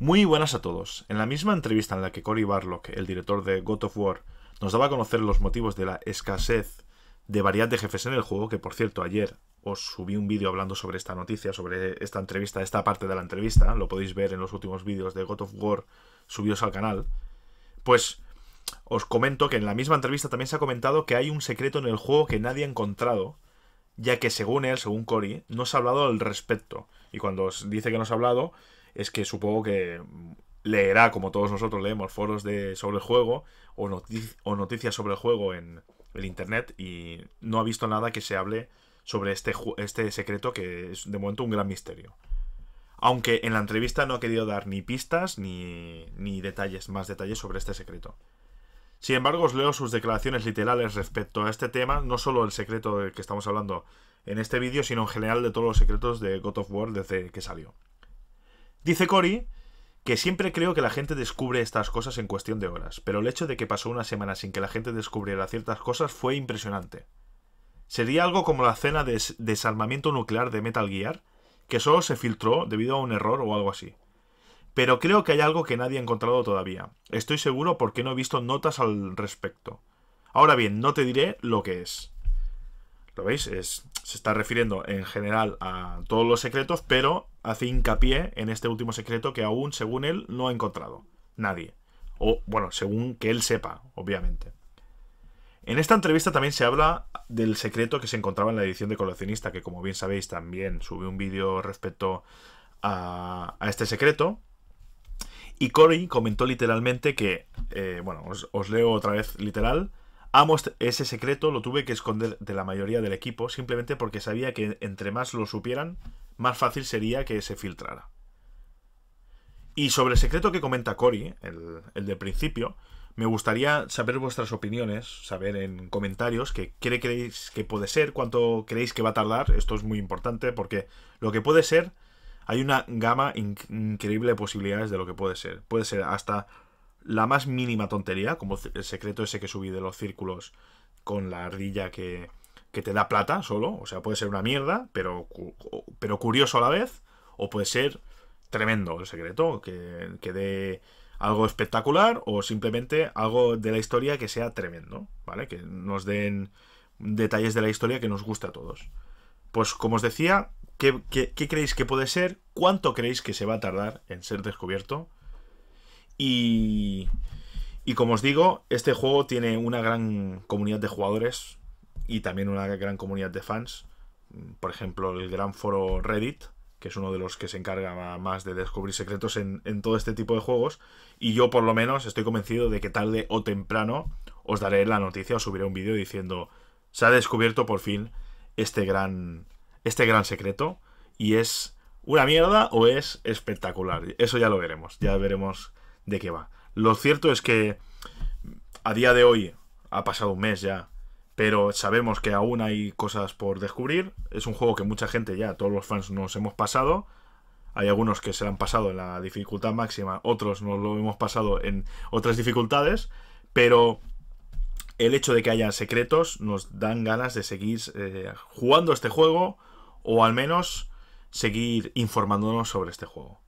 Muy buenas a todos. En la misma entrevista en la que Cory Barlock, el director de God of War, nos daba a conocer los motivos de la escasez de variedad de jefes en el juego, que por cierto ayer os subí un vídeo hablando sobre esta noticia, sobre esta entrevista, esta parte de la entrevista, lo podéis ver en los últimos vídeos de God of War subidos al canal, pues os comento que en la misma entrevista también se ha comentado que hay un secreto en el juego que nadie ha encontrado, ya que según él, según Cory, no se ha hablado al respecto. Y cuando os dice que no se ha hablado, es que supongo que leerá, como todos nosotros leemos, foros de, sobre el juego o, noticias sobre el juego en el Internet y no ha visto nada que se hable sobre este, este, secreto que es de momento un gran misterio. Aunque en la entrevista no ha querido dar ni pistas ni, ni detalles, más detalles sobre este secreto. Sin embargo, os leo sus declaraciones literales respecto a este tema, no solo el secreto del que estamos hablando en este vídeo, sino en general de todos los secretos de God of War desde que salió. Dice Cory que siempre creo que la gente descubre estas cosas en cuestión de horas, pero el hecho de que pasó una semana sin que la gente descubriera ciertas cosas fue impresionante. Sería algo como la cena de desarmamiento nuclear de Metal Gear, que solo se filtró debido a un error o algo así. Pero creo que hay algo que nadie ha encontrado todavía. Estoy seguro porque no he visto notas al respecto. Ahora bien, no te diré lo que es. ¿Lo veis? se está refiriendo en general a todos los secretos, pero hace hincapié en este último secreto que aún, según él, no ha encontrado nadie. O, bueno, según que él sepa, obviamente. En esta entrevista también se habla del secreto que se encontraba en la edición de coleccionista, que como bien sabéis también subí un vídeo respecto a, este secreto. Y Corey comentó literalmente que, eh, bueno, os leo otra vez literal, ese secreto lo tuve que esconder de la mayoría del equipo, simplemente porque sabía que entre más lo supieran, más fácil sería que se filtrara. Y sobre el secreto que comenta Cory, el, del principio, me gustaría saber vuestras opiniones, saber en comentarios qué creéis que puede ser, cuánto creéis que va a tardar. Esto es muy importante porque lo que puede ser, hay una gama increíble de posibilidades de lo que puede ser. Puede ser hasta la más mínima tontería, como el secreto ese que subí de los círculos con la ardilla que, que te da plata solo, o sea, puede ser una mierda, pero, pero curioso a la vez, o puede ser tremendo el secreto, que, dé algo espectacular o simplemente algo de la historia que sea tremendo, ¿vale? Que nos den detalles de la historia que nos gusta a todos. Pues como os decía, qué, qué creéis que puede ser? ¿Cuánto creéis que se va a tardar en ser descubierto? Y, como os digo, este juego tiene una gran comunidad de jugadores y también una gran comunidad de fans. Por ejemplo, el gran foro Reddit, que es uno de los que se encarga más de descubrir secretos en, todo este tipo de juegos. Y yo por lo menos estoy convencido de que tarde o temprano os daré la noticia o subiré un vídeo diciendo se ha descubierto por fin este gran, este gran secreto y es una mierda o es espectacular. Eso ya lo veremos, ya veremos de qué va. Lo cierto es que a día de hoy ha pasado un mes ya, pero sabemos que aún hay cosas por descubrir. Es un juego que mucha gente ya, todos los fans nos hemos pasado. Hay algunos que se lo han pasado en la dificultad máxima, otros nos lo hemos pasado en otras dificultades, pero el hecho de que haya secretos nos dan ganas de seguir eh, jugando este juego o al menos seguir informándonos sobre este juego.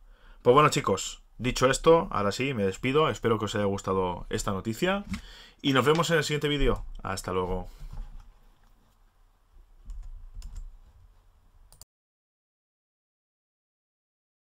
Pues bueno chicos, Dicho esto, ahora sí, me despido. Espero que os haya gustado esta noticia. Y nos vemos en el siguiente vídeo. Hasta luego.